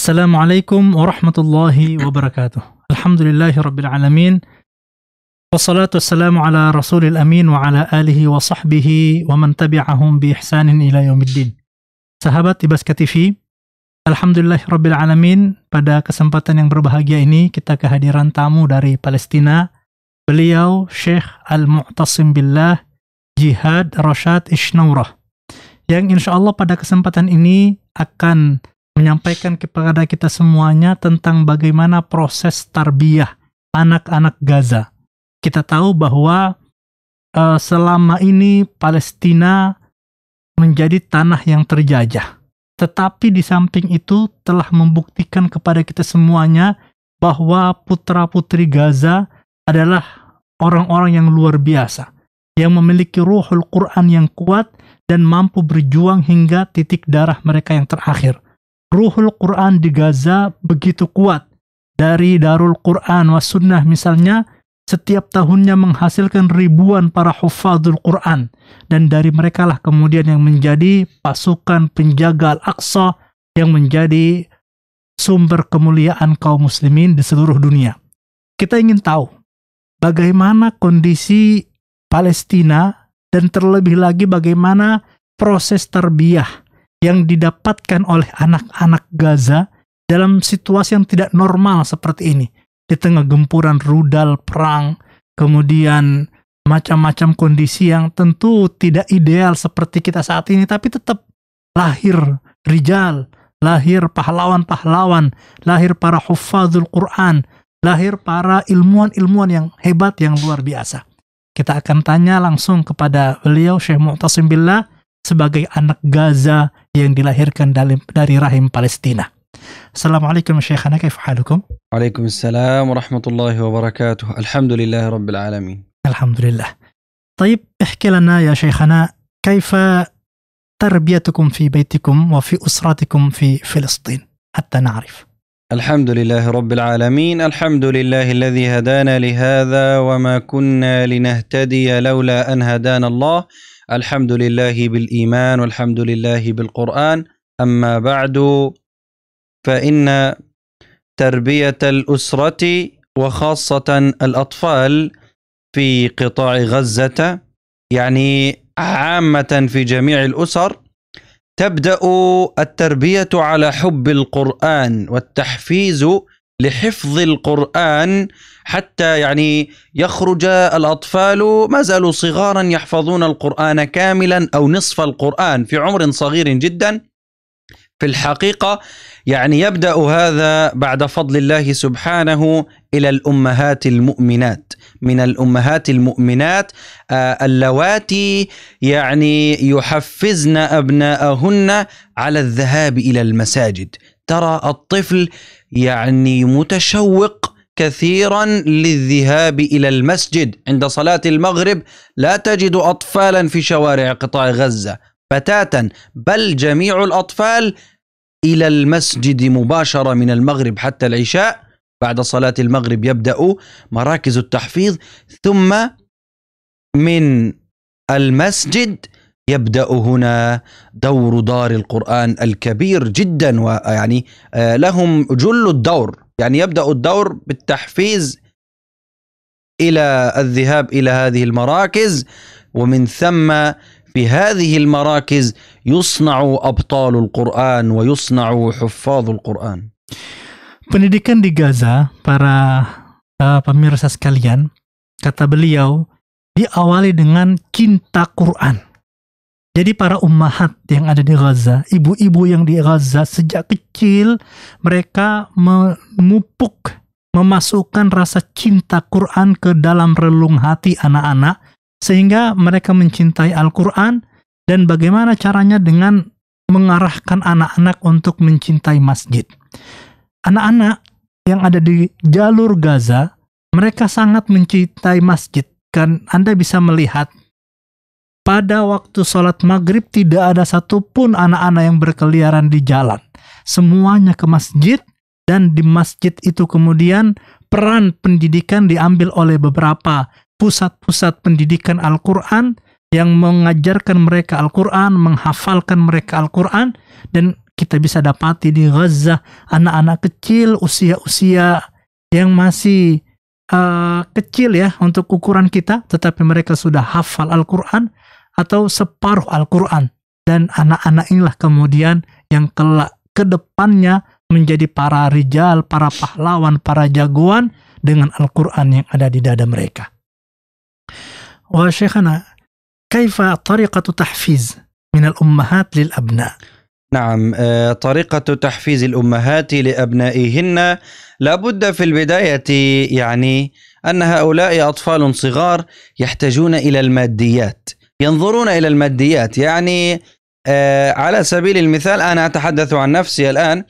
Assalamualaikum warahmatullahi wabarakatuh. Alhamdulillahi rabbil alamin. Wassalatu wassalamu ala rasulil amin wa ala alihi wa sahbihi wa man tabi'ahum bi ihsanin ila yaumiddin. Sahabat Ibaska TV, Alhamdulillah Rabbil Alamin, pada kesempatan yang berbahagia ini kita kehadiran tamu dari Palestina, beliau Sheikh Al-Mu'tasim Billah Jihad Rashad Ishnaurah, yang insya Allah pada kesempatan ini akan menyampaikan kepada kita semuanya tentang bagaimana proses tarbiyah anak-anak Gaza. Kita tahu bahwa uh, selama ini Palestina menjadi tanah yang terjajah. Tetapi di samping itu telah membuktikan kepada kita semuanya bahwa putra-putri Gaza adalah orang-orang yang luar biasa, yang memiliki ruhul Quran yang kuat dan mampu berjuang hingga titik darah mereka yang terakhir ruhul Quran di Gaza begitu kuat. Dari Darul Quran wa Sunnah misalnya, setiap tahunnya menghasilkan ribuan para hufadul Quran. Dan dari merekalah kemudian yang menjadi pasukan penjaga Al-Aqsa yang menjadi sumber kemuliaan kaum muslimin di seluruh dunia. Kita ingin tahu bagaimana kondisi Palestina dan terlebih lagi bagaimana proses terbiah yang didapatkan oleh anak-anak Gaza dalam situasi yang tidak normal seperti ini. Di tengah gempuran rudal perang, kemudian macam-macam kondisi yang tentu tidak ideal seperti kita saat ini, tapi tetap lahir rijal, lahir pahlawan-pahlawan, lahir para hufadzul Quran, lahir para ilmuwan-ilmuwan yang hebat, yang luar biasa. Kita akan tanya langsung kepada beliau Syekh Mu'tasim Billah sebagai anak Gaza yang dilahirkan dari rahim Palestina. السلام عليكم شيخنا كيف حالكم؟ وعليكم السلام ورحمة الله وبركاته الحمد لله رب العالمين الحمد لله طيب احكي لنا يا شيخنا كيف تربيتكم في بيتكم وفي أسرتكم في فلسطين حتى نعرف الحمد لله رب العالمين الحمد لله الذي هدانا لهذا وما كنا لنهتدي لولا أن هدانا الله الحمد لله بالإيمان والحمد لله بالقرآن أما بعد فإن تربية الأسرة وخاصة الأطفال في قطاع غزة يعني عامة في جميع الأسر تبدأ التربية على حب القرآن والتحفيز لحفظ القرآن حتى يعني يخرج الأطفال ما زالوا صغارا يحفظون القرآن كاملا أو نصف القرآن في عمر صغير جدا في الحقيقة يعني يبدأ هذا بعد فضل الله سبحانه إلى الأمهات المؤمنات من الأمهات المؤمنات آه، اللواتي يعني يحفزن أبناءهن على الذهاب إلى المساجد ترى الطفل يعني متشوق كثيرا للذهاب الى المسجد عند صلاه المغرب لا تجد اطفالا في شوارع قطاع غزه بتاتا بل جميع الاطفال الى المسجد مباشره من المغرب حتى العشاء بعد صلاه المغرب يبدا مراكز التحفيظ ثم من المسجد يبدا هنا دور دار القران الكبير جدا ويعني آه، لهم جل الدور يعني يبدأ الدور بالتحفيز إلى الذهاب إلى هذه المراكز ومن ثم في هذه المراكز يصنع أبطال القرآن ويصنع حفاظ القرآن Pendidikan di Gaza, para uh, pemirsa sekalian, kata beliau, diawali dengan cinta Quran. Jadi para ummahat yang ada di Gaza, ibu-ibu yang di Gaza sejak kecil mereka memupuk, memasukkan rasa cinta Quran ke dalam relung hati anak-anak sehingga mereka mencintai Al-Quran dan bagaimana caranya dengan mengarahkan anak-anak untuk mencintai masjid. Anak-anak yang ada di jalur Gaza, mereka sangat mencintai masjid. Kan Anda bisa melihat pada waktu sholat maghrib tidak ada satupun anak-anak yang berkeliaran di jalan. Semuanya ke masjid dan di masjid itu kemudian peran pendidikan diambil oleh beberapa pusat-pusat pendidikan Al-Quran yang mengajarkan mereka Al-Quran, menghafalkan mereka Al-Quran dan kita bisa dapati di Gaza anak-anak kecil usia-usia yang masih uh, kecil ya untuk ukuran kita, tetapi mereka sudah hafal Al-Quran atau separuh Al-Quran. Dan anak-anak inilah kemudian yang kelak ke depannya menjadi para rijal, para pahlawan, para jagoan dengan Al-Quran yang ada di dada mereka. Wa syekhana, kaifa tariqatu tahfiz minal ummahat lil abna' نعم طريقة تحفيز الأمهات لأبنائهن لابد في البداية يعني أن هؤلاء أطفال صغار يحتاجون إلى الماديات ينظرون الى الماديات يعني آه على سبيل المثال انا اتحدث عن نفسي الان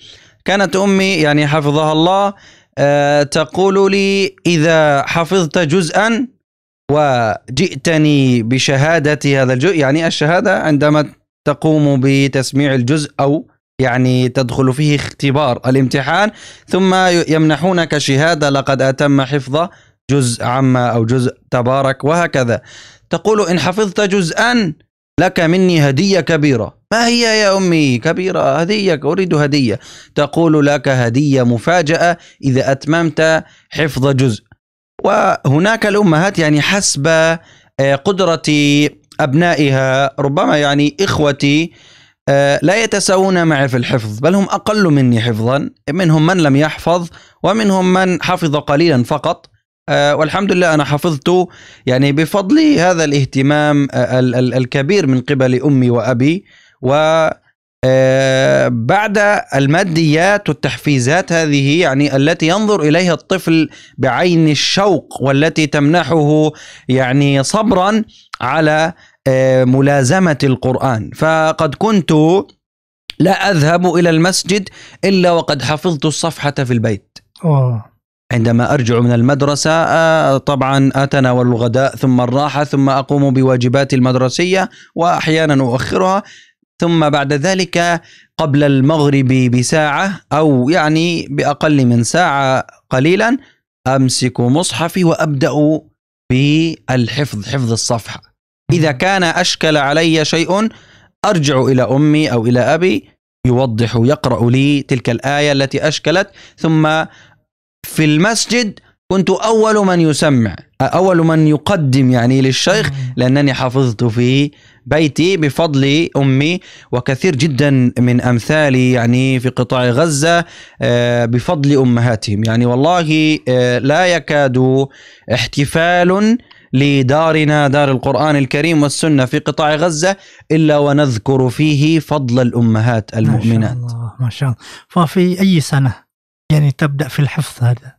كانت امي يعني حفظها الله آه تقول لي اذا حفظت جزءا وجئتني بشهاده هذا الجزء يعني الشهاده عندما تقوم بتسميع الجزء او يعني تدخل فيه اختبار الامتحان ثم يمنحونك شهاده لقد اتم حفظ جزء عما او جزء تبارك وهكذا تقول إن حفظت جزءا لك مني هدية كبيرة ما هي يا أمي كبيرة هدية أريد هدية تقول لك هدية مفاجأة إذا أتممت حفظ جزء وهناك الأمهات يعني حسب آه، قدرة أبنائها ربما يعني إخوتي آه، لا يتساوون معي في الحفظ بل هم أقل مني حفظا منهم من لم يحفظ ومنهم من حفظ قليلا فقط آه، والحمد لله أنا حفظته يعني بفضل هذا الاهتمام آه، الكبير من قبل أمي وأبي و آه، بعد الماديات والتحفيزات هذه يعني التي ينظر اليها الطفل بعين الشوق والتي تمنحه يعني صبرا على ملازمه القران فقد كنت لا اذهب الى المسجد الا وقد حفظت الصفحه في البيت أوه. عندما أرجع من المدرسة آه، طبعا أتناول الغداء ثم الراحة ثم أقوم بواجباتي المدرسية وأحيانا أؤخرها ثم بعد ذلك قبل المغرب بساعة أو يعني بأقل من ساعة قليلا أمسك مصحفي وأبدأ بالحفظ حفظ الصفحة إذا كان أشكل علي شيء أرجع إلى أمي أو إلى أبي يوضح يقرأ لي تلك الآية التي أشكلت ثم في المسجد كنت أول من يسمع أول من يقدم يعني للشيخ لأنني حفظت في بيتي بفضل أمي وكثير جدا من أمثالي يعني في قطاع غزة آه، بفضل أمهاتهم يعني والله آه، لا يكاد احتفال لدارنا دار القرآن الكريم والسنة في قطاع غزة إلا ونذكر فيه فضل الأمهات المؤمنات ما شاء الله, ما شاء الله. ففي أي سنة يعني تبدا في الحفظ هذا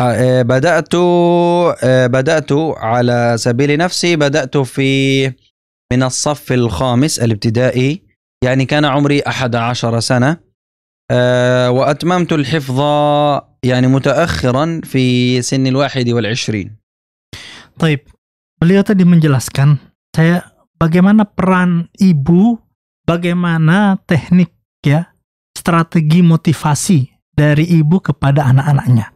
آه، بدات آه، بدات على سبيل نفسي بدات في من الصف الخامس الابتدائي يعني كان عمري 11 سنه آه، واتممت الحفظ يعني متأخرا في سن الواحد والعشرين. طيب, beliau tadi menjelaskan saya bagaimana peran ibu, bagaimana teknik ya, strategi motivasi dari ibu kepada anak-anaknya.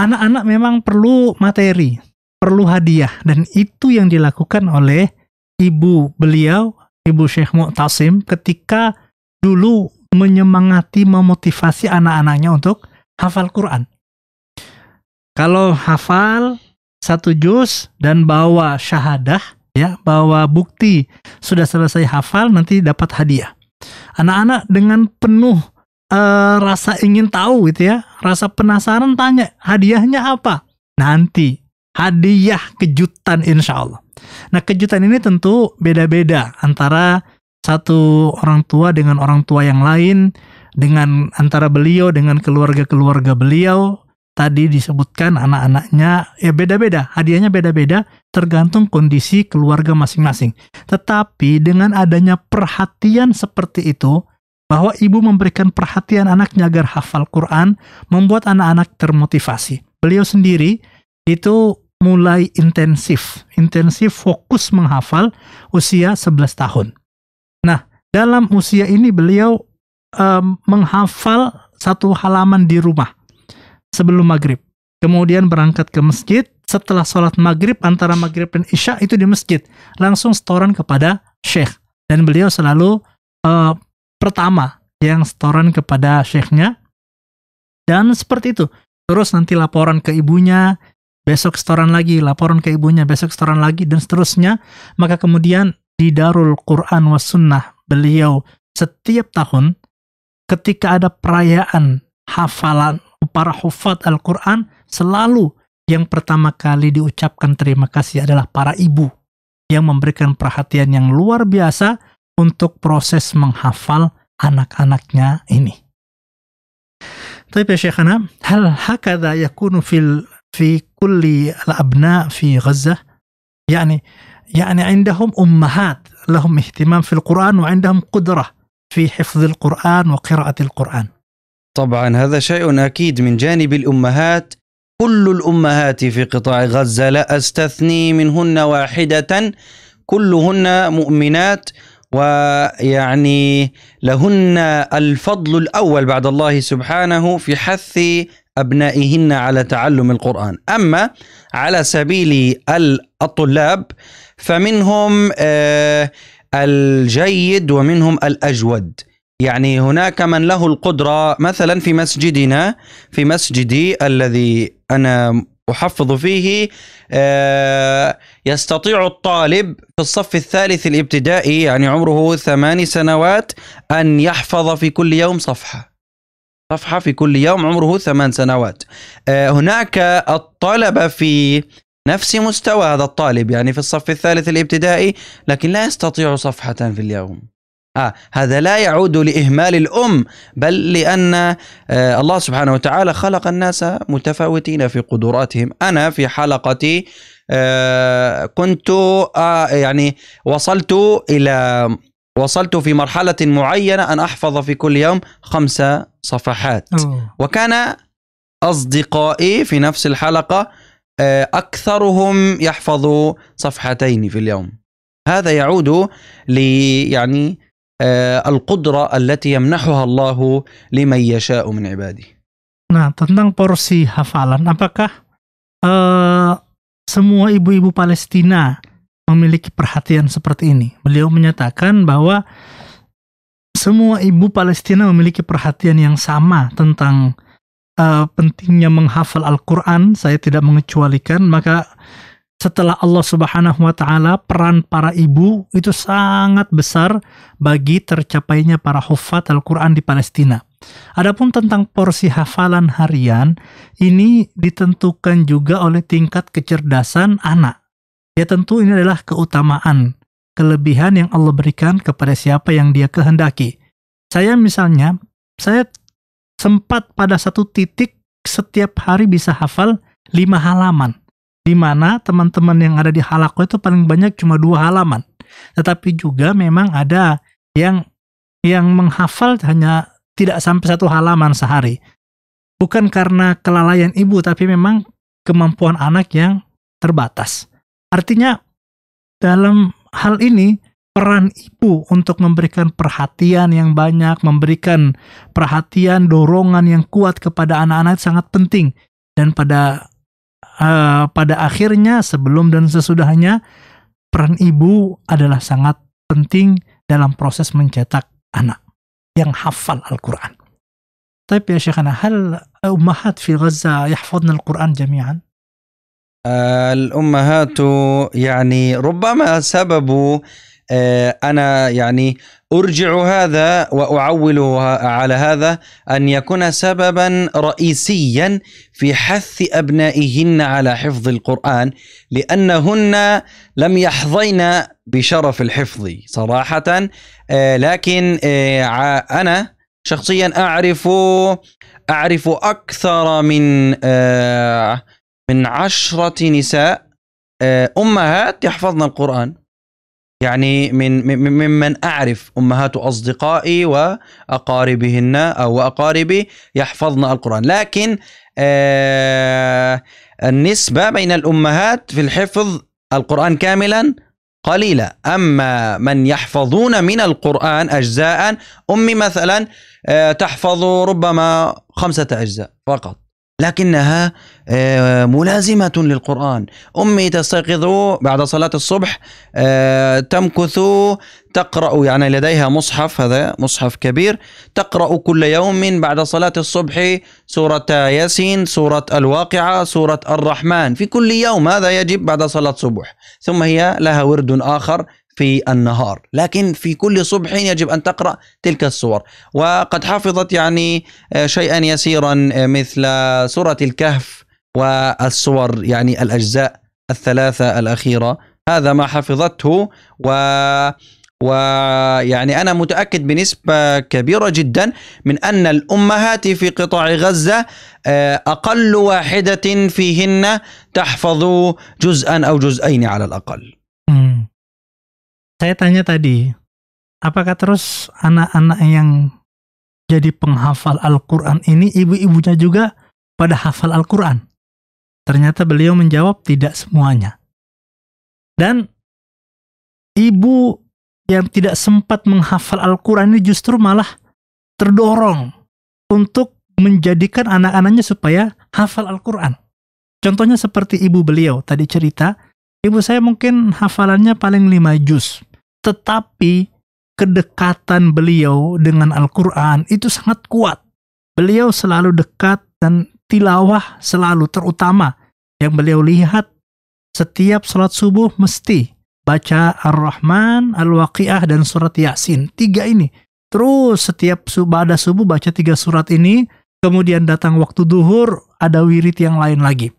Anak-anak memang perlu materi, perlu hadiah dan itu yang dilakukan oleh ibu beliau, Ibu Syekh Mu'tasim ketika dulu menyemangati, memotivasi anak-anaknya untuk hafal Quran. Kalau hafal satu juz dan bawa syahadah, ya, bawa bukti sudah selesai hafal nanti dapat hadiah. Anak-anak dengan penuh Eh, rasa ingin tahu gitu ya, rasa penasaran tanya hadiahnya apa. Nanti hadiah kejutan insya Allah. Nah kejutan ini tentu beda-beda antara satu orang tua dengan orang tua yang lain, dengan antara beliau dengan keluarga-keluarga beliau. Tadi disebutkan anak-anaknya ya beda-beda, hadiahnya beda-beda tergantung kondisi keluarga masing-masing. Tetapi dengan adanya perhatian seperti itu, bahwa ibu memberikan perhatian anaknya agar hafal Quran membuat anak-anak termotivasi. Beliau sendiri itu mulai intensif, intensif fokus menghafal usia 11 tahun. Nah, dalam usia ini beliau um, menghafal satu halaman di rumah sebelum maghrib. Kemudian berangkat ke masjid, setelah sholat maghrib antara maghrib dan isya itu di masjid. Langsung setoran kepada syekh. Dan beliau selalu uh, pertama yang setoran kepada syekhnya. Dan seperti itu. Terus nanti laporan ke ibunya, besok setoran lagi, laporan ke ibunya, besok setoran lagi, dan seterusnya. Maka kemudian di Darul Quran was Sunnah, beliau setiap tahun ketika ada perayaan hafalan para hufat Al-Quran, selalu yang pertama kali diucapkan terima kasih adalah para ibu yang memberikan perhatian yang luar biasa untuk proses menghafal anak-anaknya ini. طيب يا شيخنا هل هكذا يكون في في كل الأبناء في غزة؟ يعني يعني عندهم أمهات لهم اهتمام في القرآن وعندهم قدرة في حفظ القرآن وقراءة القرآن. طبعا هذا شيء أكيد من جانب الأمهات كل الأمهات في قطاع غزة لا أستثني منهن واحدة كلهن مؤمنات ويعني لهن الفضل الاول بعد الله سبحانه في حث ابنائهن على تعلم القران اما على سبيل الطلاب فمنهم آه، الجيد ومنهم الاجود يعني هناك من له القدره مثلا في مسجدنا في مسجدي الذي انا احفظ فيه آه، يستطيع الطالب في الصف الثالث الابتدائي يعني عمره ثماني سنوات أن يحفظ في كل يوم صفحة صفحة في كل يوم عمره ثمان سنوات آه، هناك الطلبة في نفس مستوى هذا الطالب يعني في الصف الثالث الابتدائي لكن لا يستطيع صفحة في اليوم آه هذا لا يعود لإهمال الأم بل لأن آه الله سبحانه وتعالى خلق الناس متفاوتين في قدراتهم أنا في حلقتي آه كنت آه يعني وصلت إلى وصلت في مرحلة معينة أن أحفظ في كل يوم خمسة صفحات وكان أصدقائي في نفس الحلقة آه، أكثرهم يحفظ صفحتين في اليوم هذا يعود لي يعني القدرة التي يمنحها الله لمن يشاء من عباده. Nah, tentang porsi hafalan, apakah uh, semua ibu-ibu Palestina memiliki perhatian seperti ini? Beliau menyatakan bahwa semua ibu Palestina memiliki perhatian yang sama tentang uh, pentingnya menghafal Al-Quran. Saya tidak mengecualikan, maka setelah Allah Subhanahu wa taala peran para ibu itu sangat besar bagi tercapainya para hafal Al-Qur'an di Palestina. Adapun tentang porsi hafalan harian ini ditentukan juga oleh tingkat kecerdasan anak. Ya tentu ini adalah keutamaan, kelebihan yang Allah berikan kepada siapa yang dia kehendaki. Saya misalnya, saya sempat pada satu titik setiap hari bisa hafal lima halaman di mana teman-teman yang ada di halako itu paling banyak cuma dua halaman. Tetapi juga memang ada yang yang menghafal hanya tidak sampai satu halaman sehari. Bukan karena kelalaian ibu, tapi memang kemampuan anak yang terbatas. Artinya dalam hal ini peran ibu untuk memberikan perhatian yang banyak, memberikan perhatian, dorongan yang kuat kepada anak-anak sangat penting. Dan pada uh, pada akhirnya sebelum dan sesudahnya peran ibu adalah sangat penting dalam proses mencetak anak yang hafal Al-Quran. Tapi ya Syekhana, hal ummahat fi Gaza yahfadna Al-Quran jami'an? الأمهات يعني ربما سبب آه، انا يعني ارجع هذا واعوله على هذا ان يكون سببا رئيسيا في حث ابنائهن على حفظ القران لانهن لم يحظين بشرف الحفظ صراحه آه، لكن آه، انا شخصيا اعرف اعرف اكثر من من عشرة نساء امهات يحفظن القران يعني من ممن أعرف أمهات أصدقائي وأقاربهن أو وأقاربي يحفظن القرآن لكن آه النسبة بين الأمهات في الحفظ القرآن كاملا قليلة أما من يحفظون من القرآن أجزاء أمي مثلا آه تحفظ ربما خمسة أجزاء فقط لكنها آه، ملازمة للقرآن أمي تستيقظ بعد صلاة الصبح آه، تمكث تقرأ يعني لديها مصحف هذا مصحف كبير تقرأ كل يوم بعد صلاة الصبح سورة ياسين سورة الواقعة سورة الرحمن في كل يوم هذا يجب بعد صلاة الصبح ثم هي لها ورد آخر في النهار لكن في كل صبح يجب أن تقرأ تلك السور وقد حفظت يعني آه، شيئا يسيرا آه، مثل سورة الكهف والسور يعني الأجزاء الثلاثة الأخيرة هذا ما حفظته و ويعني أنا متأكد بنسبة كبيرة جدا من أن الأمهات في قطاع غزة آه، أقل واحدة فيهن تحفظ جزءا أو جزئين على الأقل saya tanya tadi, apakah terus anak-anak yang jadi penghafal Al-Quran ini ibu-ibunya juga pada hafal Al-Quran? Ternyata beliau menjawab tidak semuanya. Dan ibu yang tidak sempat menghafal Al-Quran ini justru malah terdorong untuk menjadikan anak-anaknya supaya hafal Al-Quran. Contohnya seperti ibu beliau tadi cerita, ibu saya mungkin hafalannya paling lima juz tetapi kedekatan beliau dengan Al-Quran itu sangat kuat. Beliau selalu dekat dan tilawah selalu terutama. Yang beliau lihat setiap sholat subuh mesti baca Ar-Rahman, Al-Waqi'ah, dan surat Yasin. Tiga ini. Terus setiap subuh subuh baca tiga surat ini. Kemudian datang waktu duhur ada wirid yang lain lagi.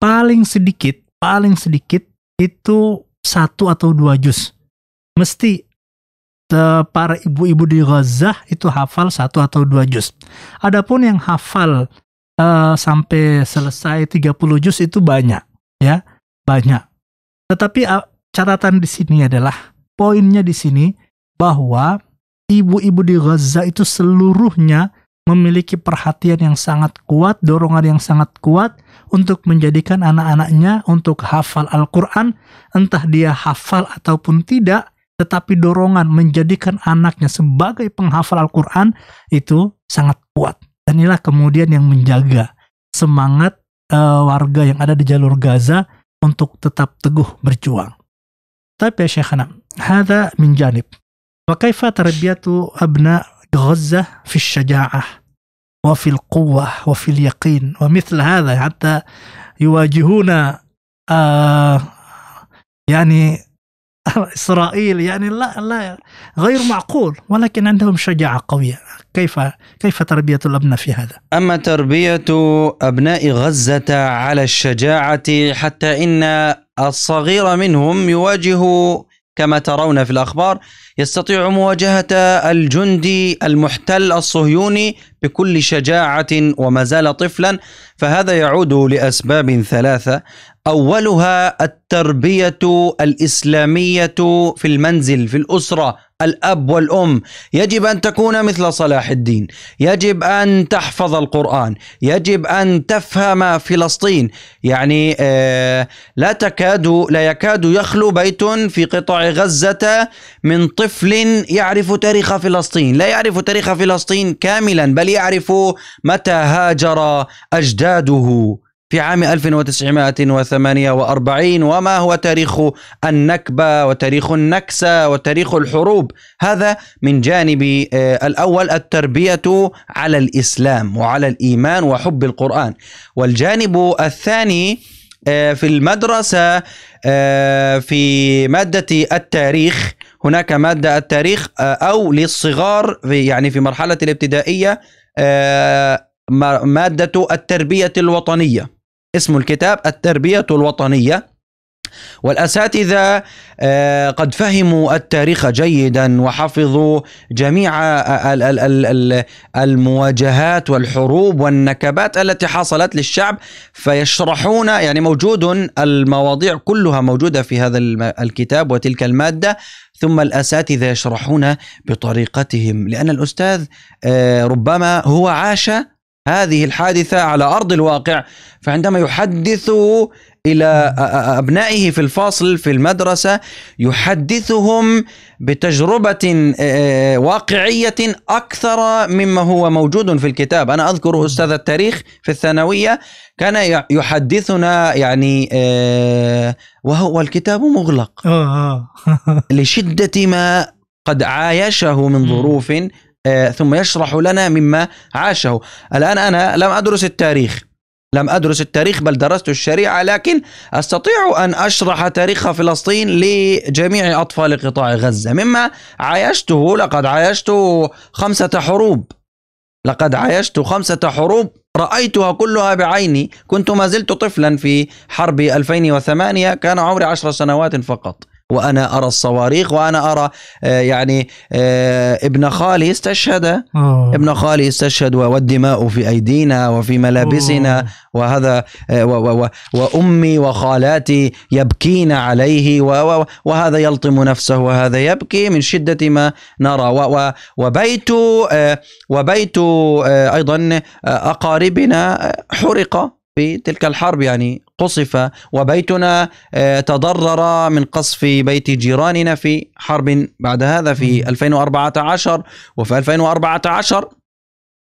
Paling sedikit, paling sedikit itu satu atau dua juz mesti para ibu-ibu di Gaza itu hafal satu atau dua juz. Adapun yang hafal uh, sampai selesai 30 juz itu banyak, ya banyak. Tetapi uh, catatan di sini adalah poinnya di sini bahwa ibu-ibu di Gaza itu seluruhnya memiliki perhatian yang sangat kuat, dorongan yang sangat kuat untuk menjadikan anak-anaknya untuk hafal Al-Quran, entah dia hafal ataupun tidak, tetapi dorongan menjadikan anaknya sebagai penghafal Al-Quran itu sangat kuat. Dan inilah kemudian yang menjaga semangat uh, warga yang ada di jalur Gaza untuk tetap teguh berjuang. Tapi ya Syekhana, hada min janib. Wa kaifa tarbiyatu abna Gaza fi syaja'ah wa fil quwwah wa fil yaqin wa mithl hadha hatta yuwajihuna uh, yani إسرائيل يعني لا لا غير معقول ولكن عندهم شجاعة قوية كيف كيف تربية الأبناء في هذا؟ أما تربية أبناء غزة على الشجاعة حتى إن الصغير منهم يواجه كما ترون في الأخبار يستطيع مواجهة الجندي المحتل الصهيوني بكل شجاعة وما زال طفلا فهذا يعود لأسباب ثلاثة اولها التربيه الاسلاميه في المنزل في الاسره الاب والام يجب ان تكون مثل صلاح الدين يجب ان تحفظ القران يجب ان تفهم فلسطين يعني آه، لا تكاد لا يكاد يخلو بيت في قطاع غزه من طفل يعرف تاريخ فلسطين لا يعرف تاريخ فلسطين كاملا بل يعرف متى هاجر اجداده في عام 1948 وما هو تاريخ النكبة وتاريخ النكسة وتاريخ الحروب هذا من جانب آه، الأول التربية على الإسلام وعلى الإيمان وحب القرآن والجانب الثاني آه، في المدرسة آه، في مادة التاريخ هناك مادة التاريخ أو للصغار في يعني في مرحلة الابتدائية مادة التربية الوطنية اسم الكتاب التربية الوطنية والاساتذه آه، قد فهموا التاريخ جيدا وحفظوا جميع آه، المواجهات والحروب والنكبات التي حصلت للشعب فيشرحون يعني موجود المواضيع كلها موجوده في هذا الكتاب وتلك الماده ثم الاساتذه يشرحون بطريقتهم لان الاستاذ آه، ربما هو عاش هذه الحادثة على أرض الواقع فعندما يحدث إلى أبنائه في الفصل في المدرسة يحدثهم بتجربة آه، واقعية أكثر مما هو موجود في الكتاب أنا أذكر أستاذ التاريخ في الثانوية كان يحدثنا يعني آه، وهو الكتاب مغلق آه، لشدة ما قد عايشه من ظروف آه، ثم يشرح لنا مما عاشه الآن أنا لم أدرس التاريخ لم أدرس التاريخ بل درست الشريعة لكن أستطيع أن أشرح تاريخ فلسطين لجميع أطفال قطاع غزة مما عايشته لقد عايشت خمسة حروب لقد عايشت خمسة حروب رأيتها كلها بعيني كنت ما زلت طفلا في حرب 2008 كان عمري عشر سنوات فقط وانا ارى الصواريخ وانا ارى آه، يعني آه، ابن خالي استشهد أوه. ابن خالي استشهد والدماء في ايدينا وفي ملابسنا أوه. وهذا آه، وامي وخالاتي يبكين عليه وهذا يلطم نفسه وهذا يبكي من شده ما نرى وبيت وبيت ايضا اقاربنا حرق في تلك الحرب يعني قصف وبيتنا آه، تضرر من قصف بيت جيراننا في حرب بعد هذا في 2014 وفي 2014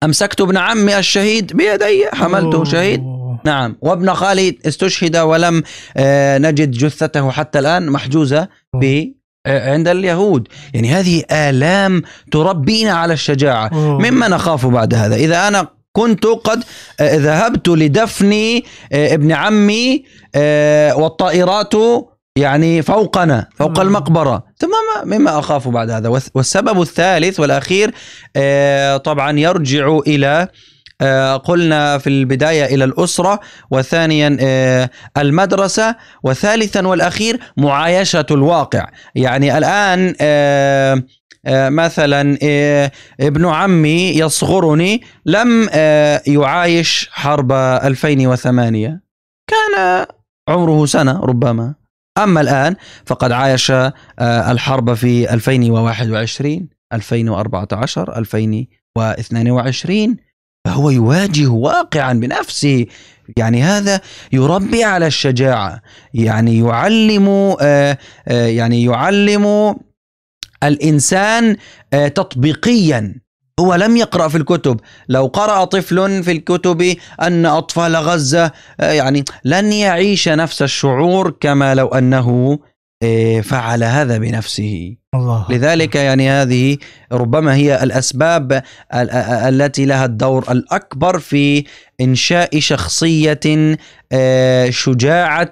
أمسكت ابن عمي الشهيد بيدي حملته شهيد نعم وابن خالي استشهد ولم آه، نجد جثته حتى الآن محجوزة ب آه، عند اليهود يعني هذه آلام تربينا على الشجاعة مما نخاف بعد هذا إذا أنا كنت قد آه، ذهبت لدفن آه، ابن عمي آه، والطائرات يعني فوقنا فوق نعم. المقبرة تمام مما أخاف بعد هذا والسبب الثالث والأخير طبعا يرجع إلى قلنا في البداية إلى الأسرة وثانيا المدرسة وثالثا والأخير معايشة الواقع يعني الآن آه، مثلا آه، ابن عمي يصغرني لم آه، يعايش حرب 2008 كان عمره سنة ربما أما الآن فقد عايش الحرب في 2021 2014 2022 فهو يواجه واقعا بنفسه يعني هذا يربي على الشجاعة يعني يعلم يعني يعلم الانسان آه، تطبيقيا هو لم يقرا في الكتب لو قرا طفل في الكتب ان اطفال غزه آه، يعني لن يعيش نفس الشعور كما لو انه آه، فعل هذا بنفسه الله لذلك يعني هذه ربما هي الاسباب التي لها الدور الاكبر في انشاء شخصيه آه، شجاعه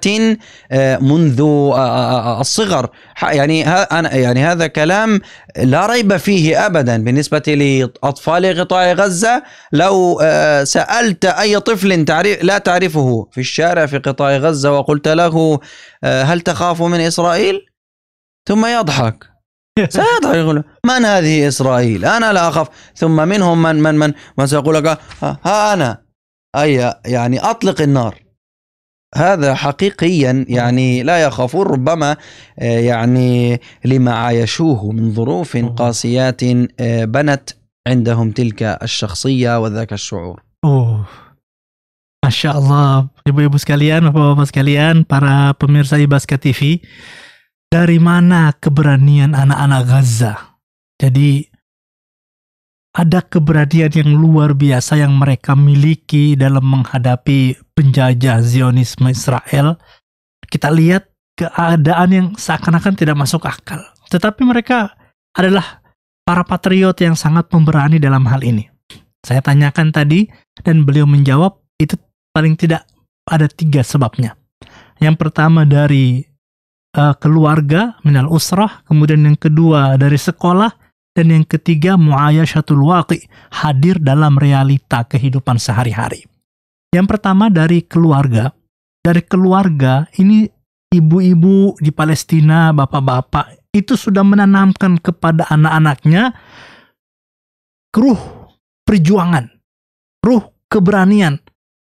آه، منذ آه، الصغر يعني انا يعني هذا كلام لا ريب فيه ابدا بالنسبه لاطفال قطاع غزه لو سالت اي طفل تعرف لا تعرفه في الشارع في قطاع غزه وقلت له هل تخاف من اسرائيل ثم يضحك سيضحك يقول من هذه إسرائيل أنا لا أخاف ثم منهم من من من من سيقول لك ها أنا أي يعني أطلق النار هذا حقيقيا يعني لا يخافون ربما آه، يعني لما عايشوه من ظروف قاسيات آه، بنت عندهم تلك الشخصية وذاك الشعور ما شاء الله ibu-ibu sekalian, bapak-bapak sekalian, para pemirsa Ibaska TV. dari mana keberanian anak-anak Gaza? Jadi ada keberanian yang luar biasa yang mereka miliki dalam menghadapi penjajah Zionisme Israel. Kita lihat keadaan yang seakan-akan tidak masuk akal. Tetapi mereka adalah para patriot yang sangat pemberani dalam hal ini. Saya tanyakan tadi dan beliau menjawab itu paling tidak ada tiga sebabnya. Yang pertama dari uh, keluarga minal usrah, kemudian yang kedua dari sekolah dan yang ketiga muayyashatul waqi, hadir dalam realita kehidupan sehari-hari. Yang pertama dari keluarga. Dari keluarga ini ibu-ibu di Palestina, bapak-bapak itu sudah menanamkan kepada anak-anaknya ruh perjuangan, ruh keberanian.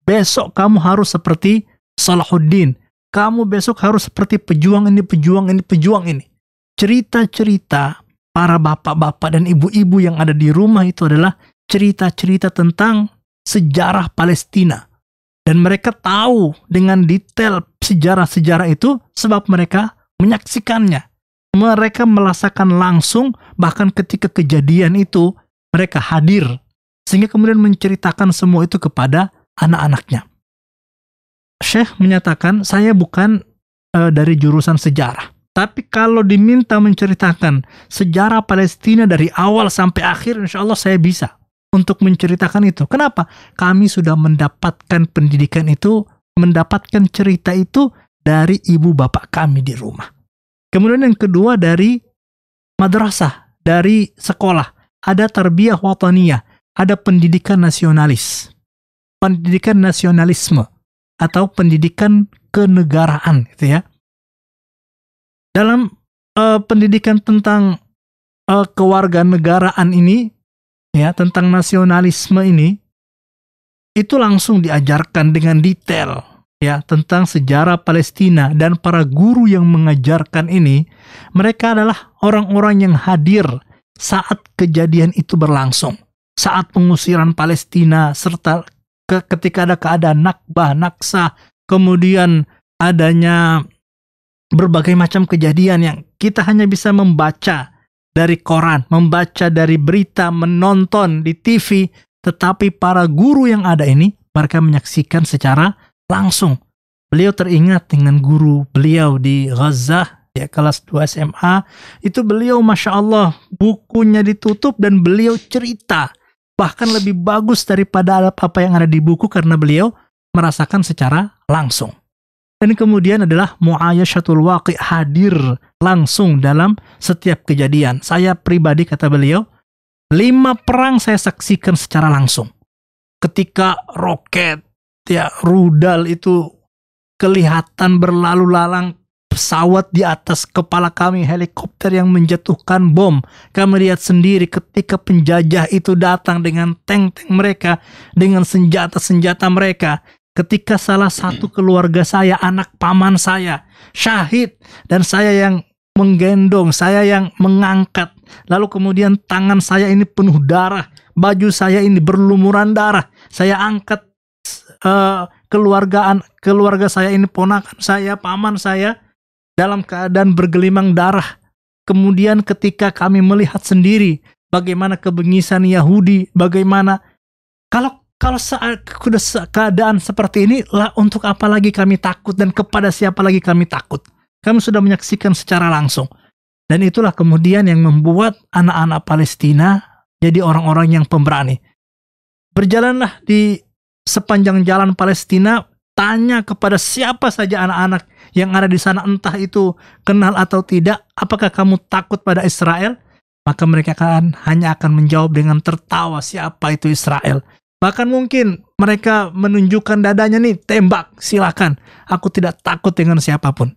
Besok kamu harus seperti Salahuddin, kamu besok harus seperti pejuang ini, pejuang ini, pejuang ini. Cerita-cerita para bapak-bapak dan ibu-ibu yang ada di rumah itu adalah cerita-cerita tentang sejarah Palestina. Dan mereka tahu dengan detail sejarah-sejarah itu sebab mereka menyaksikannya. Mereka merasakan langsung bahkan ketika kejadian itu mereka hadir. Sehingga kemudian menceritakan semua itu kepada anak-anaknya. Syekh menyatakan saya bukan e, dari jurusan sejarah. Tapi kalau diminta menceritakan sejarah Palestina dari awal sampai akhir, insya Allah saya bisa untuk menceritakan itu. Kenapa? Kami sudah mendapatkan pendidikan itu, mendapatkan cerita itu dari ibu bapak kami di rumah. Kemudian yang kedua dari madrasah, dari sekolah. Ada tarbiyah wataniyah, ada pendidikan nasionalis. Pendidikan nasionalisme atau pendidikan kenegaraan gitu ya. Dalam uh, pendidikan tentang uh, kewarganegaraan ini ya, tentang nasionalisme ini itu langsung diajarkan dengan detail ya tentang sejarah Palestina dan para guru yang mengajarkan ini mereka adalah orang-orang yang hadir saat kejadian itu berlangsung saat pengusiran Palestina serta ke, ketika ada keadaan nakbah, naksa, kemudian adanya berbagai macam kejadian yang kita hanya bisa membaca dari koran, membaca dari berita, menonton di TV, tetapi para guru yang ada ini mereka menyaksikan secara langsung. Beliau teringat dengan guru beliau di Gaza, ya kelas 2 SMA, itu beliau Masya Allah bukunya ditutup dan beliau cerita bahkan lebih bagus daripada apa yang ada di buku karena beliau merasakan secara langsung. Dan kemudian adalah muayyashatul waqi hadir langsung dalam setiap kejadian. Saya pribadi kata beliau, lima perang saya saksikan secara langsung. Ketika roket ya rudal itu kelihatan berlalu lalang pesawat di atas kepala kami, helikopter yang menjatuhkan bom. Kami lihat sendiri ketika penjajah itu datang dengan tank-tank mereka, dengan senjata-senjata mereka. Ketika salah satu keluarga saya, anak paman saya, syahid, dan saya yang menggendong, saya yang mengangkat. Lalu kemudian tangan saya ini penuh darah, baju saya ini berlumuran darah. Saya angkat uh, keluargaan keluarga saya ini ponakan saya, paman saya dalam keadaan bergelimang darah. Kemudian ketika kami melihat sendiri bagaimana kebengisan Yahudi, bagaimana kalau kalau saat keadaan seperti ini lah untuk apa lagi kami takut dan kepada siapa lagi kami takut? Kami sudah menyaksikan secara langsung. Dan itulah kemudian yang membuat anak-anak Palestina jadi orang-orang yang pemberani. Berjalanlah di sepanjang jalan Palestina, tanya kepada siapa saja anak-anak yang ada di sana entah itu kenal atau tidak, apakah kamu takut pada Israel? Maka mereka akan hanya akan menjawab dengan tertawa siapa itu Israel. Bahkan mungkin mereka menunjukkan dadanya nih, tembak, silakan. Aku tidak takut dengan siapapun.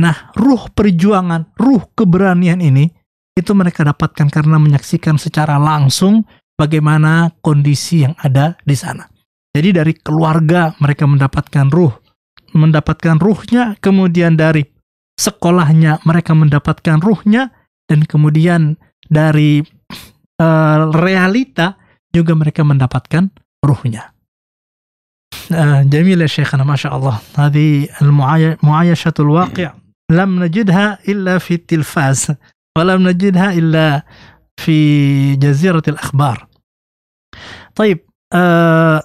Nah, ruh perjuangan, ruh keberanian ini itu mereka dapatkan karena menyaksikan secara langsung bagaimana kondisi yang ada di sana. Jadi dari keluarga mereka mendapatkan ruh mendapatkan ruhnya, kemudian dari sekolahnya mereka mendapatkan ruhnya, dan kemudian dari uh, realita juga mereka mendapatkan ruhnya. جميلة شيخنا ما شاء الله هذه المعايشة الواقع لم نجدها إلا في التلفاز ولم نجدها إلا في جزيرة الأخبار طيب آه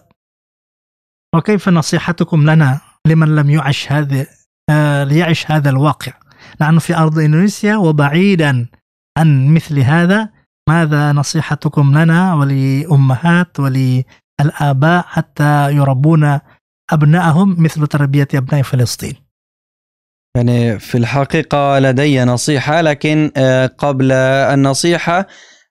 وكيف نصيحتكم لنا لمن لم يعش هذا آه، ليعش هذا الواقع نحن في أرض إندونيسيا وبعيدا عن مثل هذا ماذا نصيحتكم لنا ولأمهات وللآباء حتى يربون أبنائهم مثل تربية أبناء فلسطين يعني في الحقيقة لدي نصيحة لكن آه، قبل النصيحة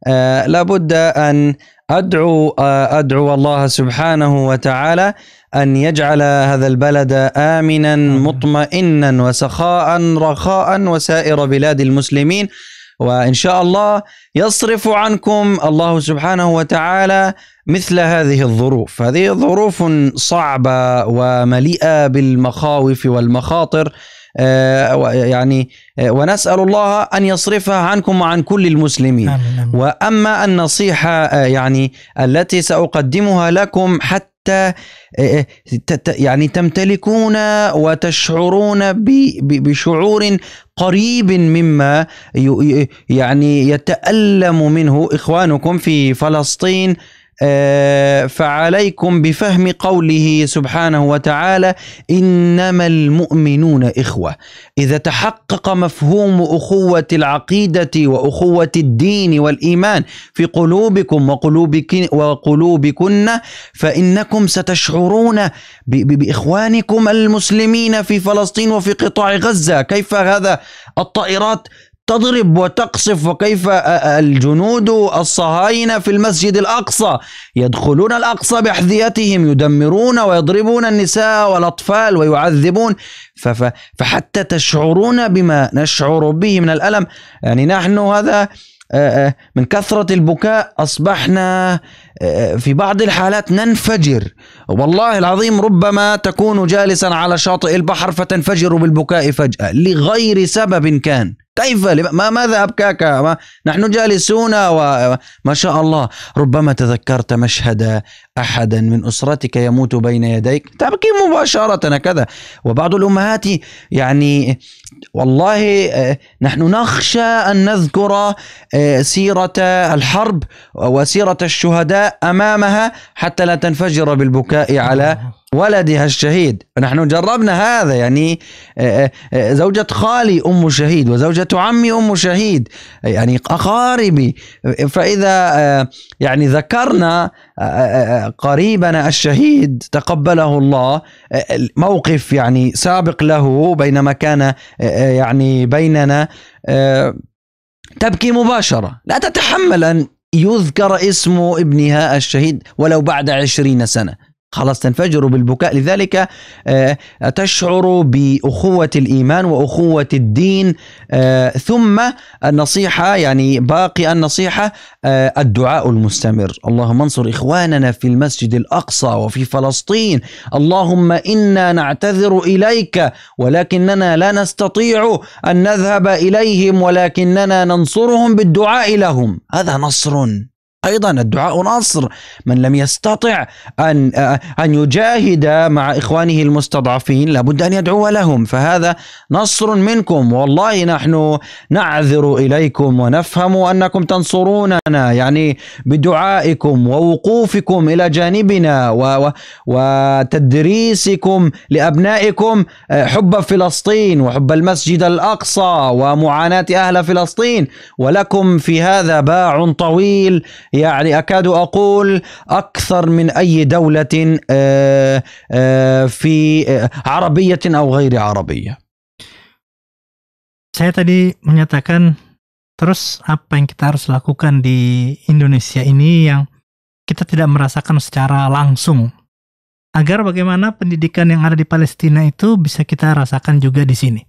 آه، لابد أن ادعو آه، ادعو الله سبحانه وتعالى ان يجعل هذا البلد امنا مطمئنا وسخاء رخاء وسائر بلاد المسلمين وان شاء الله يصرف عنكم الله سبحانه وتعالى مثل هذه الظروف، هذه ظروف صعبه ومليئه بالمخاوف والمخاطر آه، يعني آه، ونسأل الله أن يصرفها عنكم وعن كل المسلمين آمين آمين. وأما النصيحة آه، يعني التي سأقدمها لكم حتى يعني تمتلكون وتشعرون بشعور قريب مما يعني يتألم منه إخوانكم في فلسطين آه، فعليكم بفهم قوله سبحانه وتعالى انما المؤمنون اخوه اذا تحقق مفهوم اخوه العقيده واخوه الدين والايمان في قلوبكم وقلوبك وقلوبكن فانكم ستشعرون باخوانكم المسلمين في فلسطين وفي قطاع غزه كيف هذا الطائرات تضرب وتقصف وكيف آه، آه، الجنود الصهاينة في المسجد الأقصى يدخلون الأقصى بأحذيتهم يدمرون ويضربون النساء والأطفال ويعذبون فحتى تشعرون بما نشعر به من الألم يعني نحن هذا آه، من كثرة البكاء أصبحنا في بعض الحالات ننفجر والله العظيم ربما تكون جالسا على شاطئ البحر فتنفجر بالبكاء فجأة لغير سبب كان كيف ما ماذا أبكاك ما نحن جالسون وما شاء الله ربما تذكرت مشهد أحدا من أسرتك يموت بين يديك تبكي مباشرة كذا وبعض الأمهات يعني والله نحن نخشى أن نذكر آه، سيرة الحرب وسيرة الشهداء أمامها حتى لا تنفجر بالبكاء البكاء على ولدها الشهيد نحن جربنا هذا يعني آه، آه، آه، زوجة خالي أم شهيد وزوجة عمي أم شهيد يعني أقاربي فإذا يعني ذكرنا قريبنا الشهيد تقبله الله موقف يعني سابق له بينما كان يعني بيننا تبكي مباشرة لا تتحمل أن يذكر اسم ابنها الشهيد ولو بعد عشرين سنة خلاص تنفجر بالبكاء لذلك آه، تشعر بأخوة الإيمان وأخوة الدين آه، ثم النصيحة يعني باقي النصيحة آه، الدعاء المستمر اللهم انصر إخواننا في المسجد الأقصى وفي فلسطين اللهم إنا نعتذر إليك ولكننا لا نستطيع أن نذهب إليهم ولكننا ننصرهم بالدعاء لهم هذا نصر أيضا الدعاء نصر من لم يستطع أن آه، أن يجاهد مع إخوانه المستضعفين لابد أن يدعو لهم فهذا نصر منكم والله نحن نعذر إليكم ونفهم أنكم تنصروننا يعني بدعائكم ووقوفكم إلى جانبنا وتدريسكم لأبنائكم آه، حب فلسطين وحب المسجد الأقصى ومعاناة أهل فلسطين ولكم في هذا باع طويل يعني أكاد أقول أكثر من أي دولة في عربية أو غير عربية saya tadi menyatakan terus apa yang kita harus lakukan di Indonesia ini yang kita tidak merasakan secara langsung agar bagaimana pendidikan yang ada di Palestina itu bisa kita rasakan juga di sini.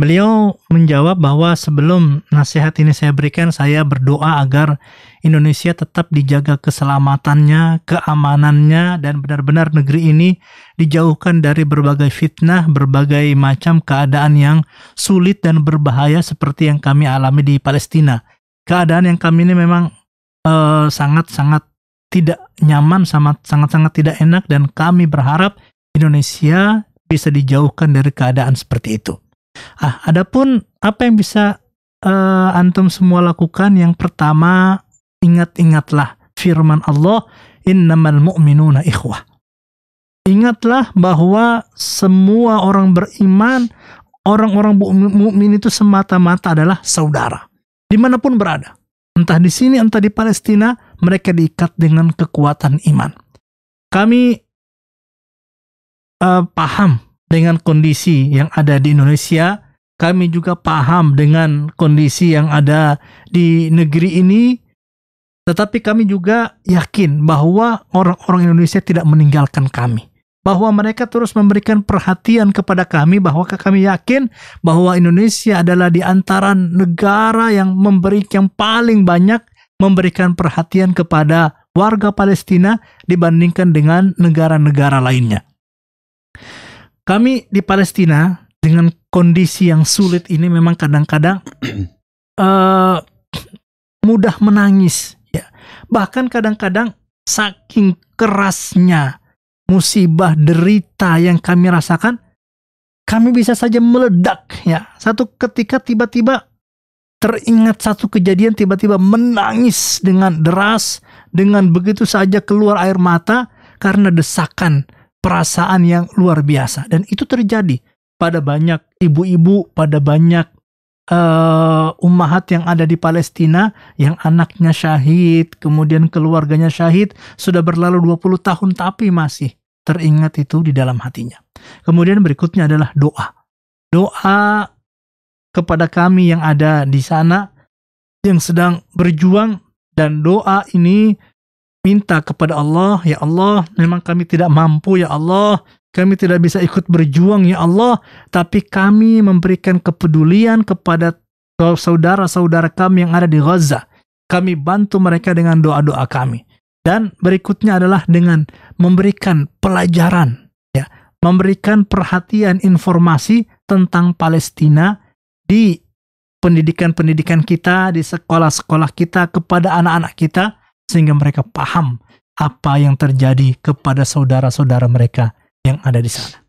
Beliau menjawab bahwa sebelum nasihat ini saya berikan, saya berdoa agar Indonesia tetap dijaga keselamatannya, keamanannya, dan benar-benar negeri ini dijauhkan dari berbagai fitnah, berbagai macam keadaan yang sulit dan berbahaya seperti yang kami alami di Palestina. Keadaan yang kami ini memang eh, sangat-sangat eh, tidak nyaman, sangat-sangat tidak enak, dan kami berharap Indonesia bisa dijauhkan dari keadaan seperti itu. Ah, adapun apa yang bisa uh, antum semua lakukan? Yang pertama, ingat-ingatlah firman Allah, "Innamal mu'minuna ikhwah." Ingatlah bahwa semua orang beriman, orang-orang mukmin itu semata-mata adalah saudara. Dimanapun berada. Entah di sini, entah di Palestina, mereka diikat dengan kekuatan iman. Kami uh, paham dengan kondisi yang ada di Indonesia. Kami juga paham dengan kondisi yang ada di negeri ini. Tetapi kami juga yakin bahwa orang-orang Indonesia tidak meninggalkan kami. Bahwa mereka terus memberikan perhatian kepada kami, bahwa kami yakin bahwa Indonesia adalah di antara negara yang memberi yang paling banyak memberikan perhatian kepada warga Palestina dibandingkan dengan negara-negara lainnya kami di Palestina dengan kondisi yang sulit ini memang kadang-kadang uh, mudah menangis ya bahkan kadang-kadang saking kerasnya musibah derita yang kami rasakan kami bisa saja meledak ya satu ketika tiba-tiba teringat satu kejadian tiba-tiba menangis dengan deras dengan begitu saja keluar air mata karena desakan perasaan yang luar biasa dan itu terjadi pada banyak ibu-ibu, pada banyak uh, eh, umahat yang ada di Palestina yang anaknya syahid, kemudian keluarganya syahid, sudah berlalu 20 tahun tapi masih teringat itu di dalam hatinya. Kemudian berikutnya adalah doa. Doa kepada kami yang ada di sana yang sedang berjuang dan doa ini minta kepada Allah, ya Allah, memang kami tidak mampu, ya Allah, kami tidak bisa ikut berjuang, ya Allah, tapi kami memberikan kepedulian kepada saudara-saudara kami yang ada di Gaza. Kami bantu mereka dengan doa-doa kami. Dan berikutnya adalah dengan memberikan pelajaran, ya, memberikan perhatian informasi tentang Palestina di pendidikan-pendidikan kita, di sekolah-sekolah kita, kepada anak-anak kita, sehingga mereka paham apa yang terjadi kepada saudara-saudara mereka yang ada di sana.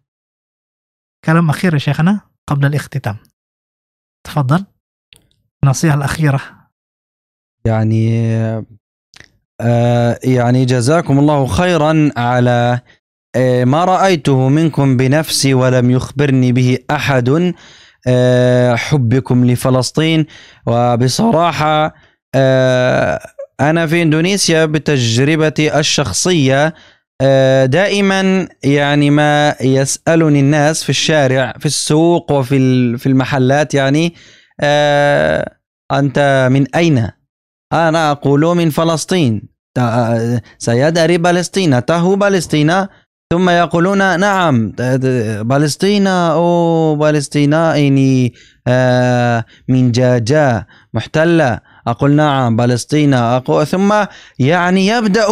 Kalam akhir ya, Syekhana qabla al-ikhtitam. Tafadhal. nasihat akhirah يعني يعني جزاكم الله خيرا على ما رأيته منكم بنفسي ولم يخبرني به أحد حبكم لفلسطين وبصراحة أنا في إندونيسيا بتجربتي الشخصية آه، دائما يعني ما يسألني الناس في الشارع في السوق وفي في المحلات يعني آه، أنت من أين؟ أنا أقول من فلسطين سيدري فلسطين تهو فلسطين ثم يقولون نعم فلسطين أو فلسطين إني آه، من جاجا محتلة أقول نعم فلسطين أقول ثم يعني يبدأ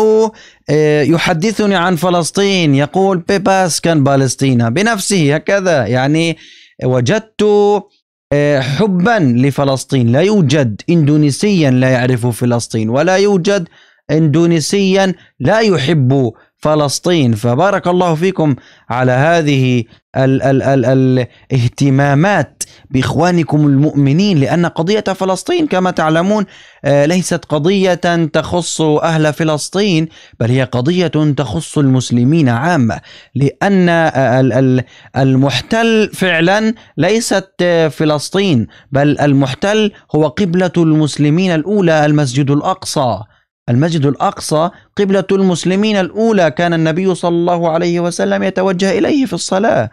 آه، يحدثني عن فلسطين يقول بيباس كان فلسطين بنفسه هكذا يعني وجدت آه، حبا لفلسطين لا يوجد اندونيسيا لا يعرف فلسطين ولا يوجد اندونيسيا لا يحب فلسطين فبارك الله فيكم على هذه ال ال ال الاهتمامات باخوانكم المؤمنين لان قضيه فلسطين كما تعلمون آه، ليست قضيه تخص اهل فلسطين بل هي قضيه تخص المسلمين عامه لان آه، المحتل فعلا ليست فلسطين بل المحتل هو قبله المسلمين الاولى المسجد الاقصى المسجد الأقصى قبلة المسلمين الأولى كان النبي صلى الله عليه وسلم يتوجه إليه في الصلاة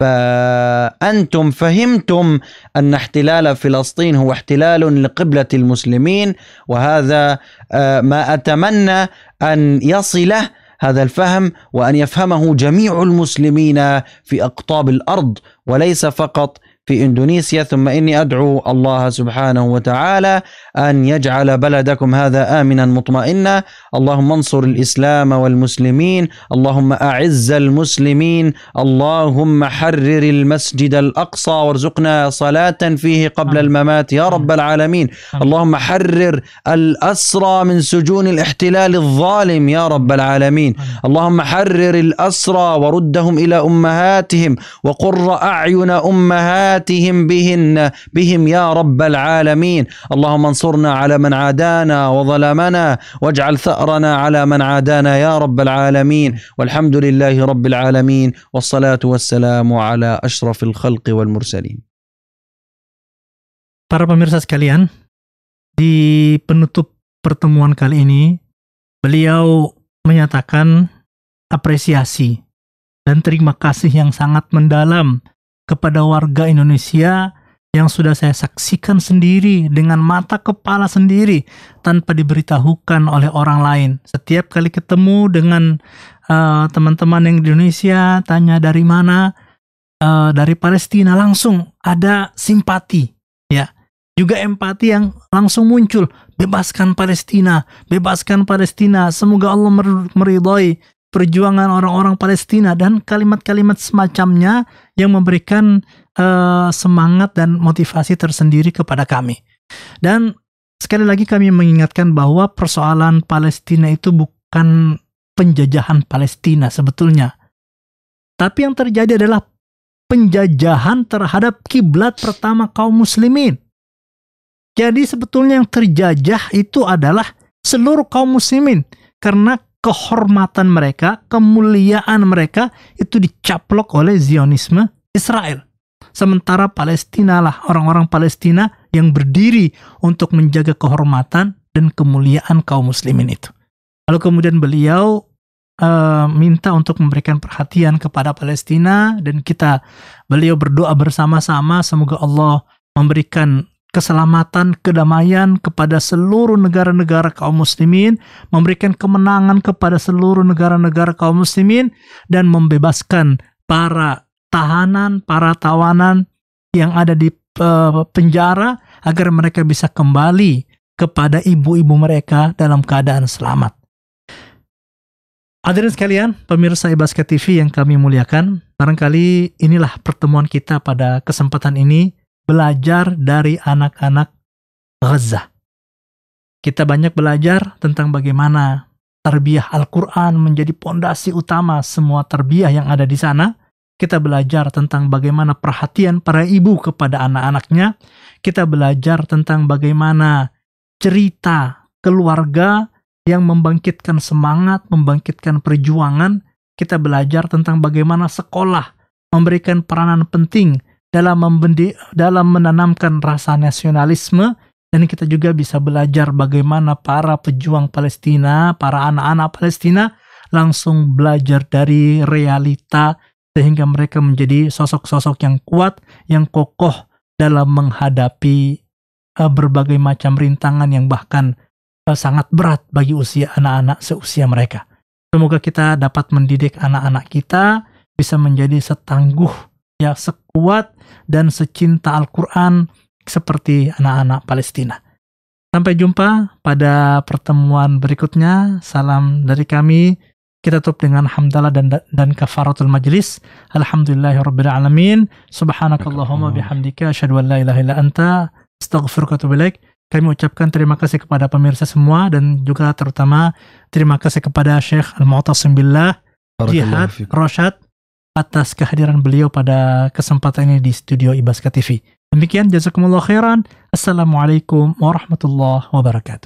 فأنتم فهمتم أن احتلال فلسطين هو احتلال لقبلة المسلمين وهذا آه، ما أتمنى أن يصله هذا الفهم وأن يفهمه جميع المسلمين في أقطاب الأرض وليس فقط في اندونيسيا ثم اني ادعو الله سبحانه وتعالى ان يجعل بلدكم هذا امنا مطمئنا اللهم انصر الاسلام والمسلمين اللهم اعز المسلمين اللهم حرر المسجد الاقصى وارزقنا صلاه فيه قبل الممات يا رب العالمين اللهم حرر الاسرى من سجون الاحتلال الظالم يا رب العالمين اللهم حرر الاسرى وردهم الى امهاتهم وقر اعين امهاتهم آتهم بهن بهم يا رب العالمين اللهم انصرنا على من عادانا وظلمنا واجعل ثأرنا على من عادانا يا رب العالمين والحمد لله رب العالمين والصلاة والسلام على أشرف الخلق والمرسلين Para pemirsa sekalian, di penutup pertemuan kali ini, beliau menyatakan apresiasi dan terima kasih yang sangat mendalam kepada warga Indonesia yang sudah saya saksikan sendiri dengan mata kepala sendiri tanpa diberitahukan oleh orang lain. Setiap kali ketemu dengan eh, teman-teman uh, yang di Indonesia, tanya dari mana, uh, dari Palestina langsung ada simpati, ya. Juga empati yang langsung muncul, bebaskan Palestina, bebaskan Palestina, semoga Allah meridhoi perjuangan orang-orang Palestina dan kalimat-kalimat semacamnya yang memberikan uh, semangat dan motivasi tersendiri kepada kami. Dan sekali lagi kami mengingatkan bahwa persoalan Palestina itu bukan penjajahan Palestina sebetulnya. Tapi yang terjadi adalah penjajahan terhadap kiblat pertama kaum muslimin. Jadi sebetulnya yang terjajah itu adalah seluruh kaum muslimin karena kehormatan mereka, kemuliaan mereka itu dicaplok oleh Zionisme Israel. Sementara Palestina lah orang-orang Palestina yang berdiri untuk menjaga kehormatan dan kemuliaan kaum muslimin itu. Lalu kemudian beliau uh, minta untuk memberikan perhatian kepada Palestina dan kita beliau berdoa bersama-sama semoga Allah memberikan keselamatan, kedamaian kepada seluruh negara-negara kaum muslimin, memberikan kemenangan kepada seluruh negara-negara kaum muslimin, dan membebaskan para tahanan, para tawanan yang ada di uh, penjara agar mereka bisa kembali kepada ibu-ibu mereka dalam keadaan selamat. Hadirin sekalian, pemirsa Ibasket TV yang kami muliakan, barangkali inilah pertemuan kita pada kesempatan ini belajar dari anak-anak Gaza. Kita banyak belajar tentang bagaimana terbiah Al-Quran menjadi pondasi utama semua terbiah yang ada di sana. Kita belajar tentang bagaimana perhatian para ibu kepada anak-anaknya. Kita belajar tentang bagaimana cerita keluarga yang membangkitkan semangat, membangkitkan perjuangan. Kita belajar tentang bagaimana sekolah memberikan peranan penting dalam membendik, dalam menanamkan rasa nasionalisme dan kita juga bisa belajar bagaimana para pejuang Palestina, para anak-anak Palestina langsung belajar dari realita sehingga mereka menjadi sosok-sosok yang kuat, yang kokoh dalam menghadapi uh, berbagai macam rintangan yang bahkan uh, sangat berat bagi usia anak-anak seusia mereka. Semoga kita dapat mendidik anak-anak kita bisa menjadi setangguh ya sekuat dan secinta Al-Quran seperti anak-anak Palestina. Sampai jumpa pada pertemuan berikutnya. Salam dari kami. Kita tutup dengan hamdalah dan dan kafaratul majlis. Alhamdulillahirobbilalamin. Subhanakallahumma bihamdika asyhadu an la ilaha illa anta astaghfiruka wa Kami ucapkan terima kasih kepada pemirsa semua dan juga terutama terima kasih kepada Syekh Al-Mu'tasim Billah, Jihad, Roshad, atas kehadiran beliau pada kesempatan ini di studio Ibaska TV. Demikian jazakumullah khairan. Assalamualaikum warahmatullahi wabarakatuh.